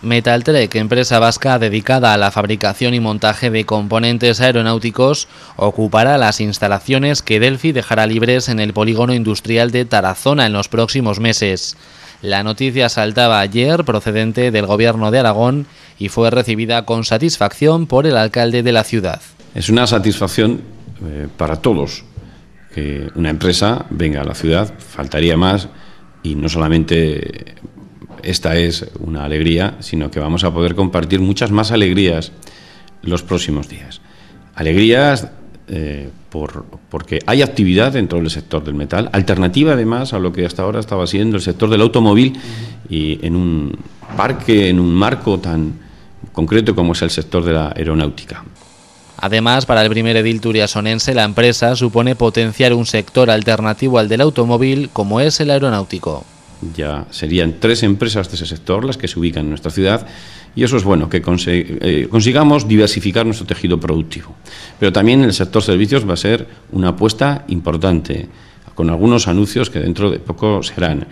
Metaltrek, empresa vasca dedicada a la fabricación y montaje de componentes aeronáuticos, ocupará las instalaciones que Delphi dejará libres en el polígono industrial de Tarazona en los próximos meses. La noticia saltaba ayer procedente del gobierno de Aragón y fue recibida con satisfacción por el alcalde de la ciudad. Es una satisfacción eh, para todos que una empresa venga a la ciudad, faltaría más y no solamente esta es una alegría, sino que vamos a poder compartir muchas más alegrías los próximos días. Alegrías eh, por, porque hay actividad dentro del sector del metal, alternativa además a lo que hasta ahora estaba siendo el sector del automóvil y en un parque, en un marco tan concreto como es el sector de la aeronáutica. Además, para el primer edil turiasonense, la empresa supone potenciar un sector alternativo al del automóvil como es el aeronáutico ya serían tres empresas de ese sector las que se ubican en nuestra ciudad y eso es bueno, que eh, consigamos diversificar nuestro tejido productivo. Pero también el sector servicios va a ser una apuesta importante, con algunos anuncios que dentro de poco serán.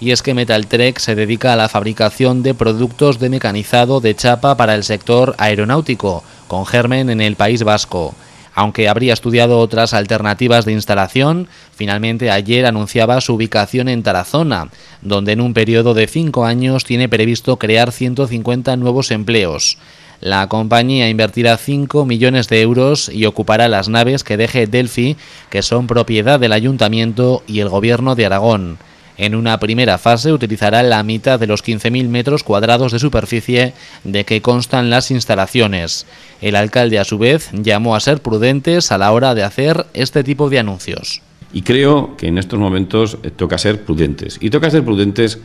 Y es que Metaltrek se dedica a la fabricación de productos de mecanizado de chapa para el sector aeronáutico, con germen en el País Vasco aunque habría estudiado otras alternativas de instalación, finalmente ayer anunciaba su ubicación en Tarazona, donde en un periodo de cinco años tiene previsto crear 150 nuevos empleos. La compañía invertirá 5 millones de euros y ocupará las naves que deje Delphi, que son propiedad del ayuntamiento y el gobierno de Aragón. En una primera fase utilizará la mitad de los 15.000 metros cuadrados de superficie de que constan las instalaciones. El alcalde, a su vez, llamó a ser prudentes a la hora de hacer este tipo de anuncios. Y creo que en estos momentos eh, toca ser prudentes. Y toca ser prudentes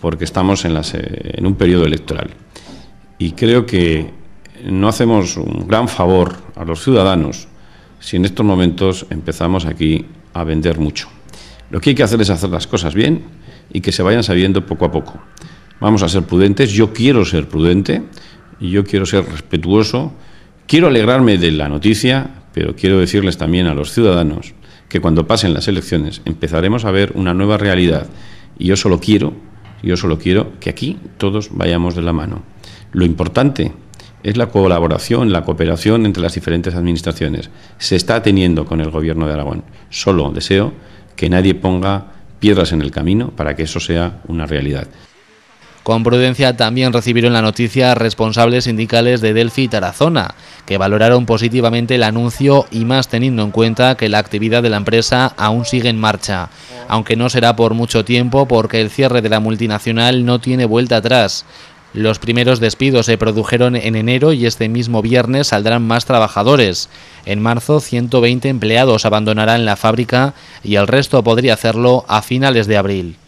porque estamos en, eh, en un periodo electoral. Y creo que no hacemos un gran favor a los ciudadanos si en estos momentos empezamos aquí a vender mucho. Lo que hay que hacer es hacer las cosas bien y que se vayan sabiendo poco a poco. Vamos a ser prudentes, yo quiero ser prudente, yo quiero ser respetuoso, quiero alegrarme de la noticia, pero quiero decirles también a los ciudadanos que cuando pasen las elecciones empezaremos a ver una nueva realidad y yo solo quiero, yo solo quiero que aquí todos vayamos de la mano. Lo importante es la colaboración, la cooperación entre las diferentes administraciones. Se está teniendo con el gobierno de Aragón. Solo deseo que nadie ponga piedras en el camino para que eso sea una realidad. Con prudencia también recibieron la noticia responsables sindicales de Delphi y Tarazona, que valoraron positivamente el anuncio y más teniendo en cuenta que la actividad de la empresa aún sigue en marcha, aunque no será por mucho tiempo porque el cierre de la multinacional no tiene vuelta atrás. Los primeros despidos se produjeron en enero y este mismo viernes saldrán más trabajadores. En marzo, 120 empleados abandonarán la fábrica y el resto podría hacerlo a finales de abril.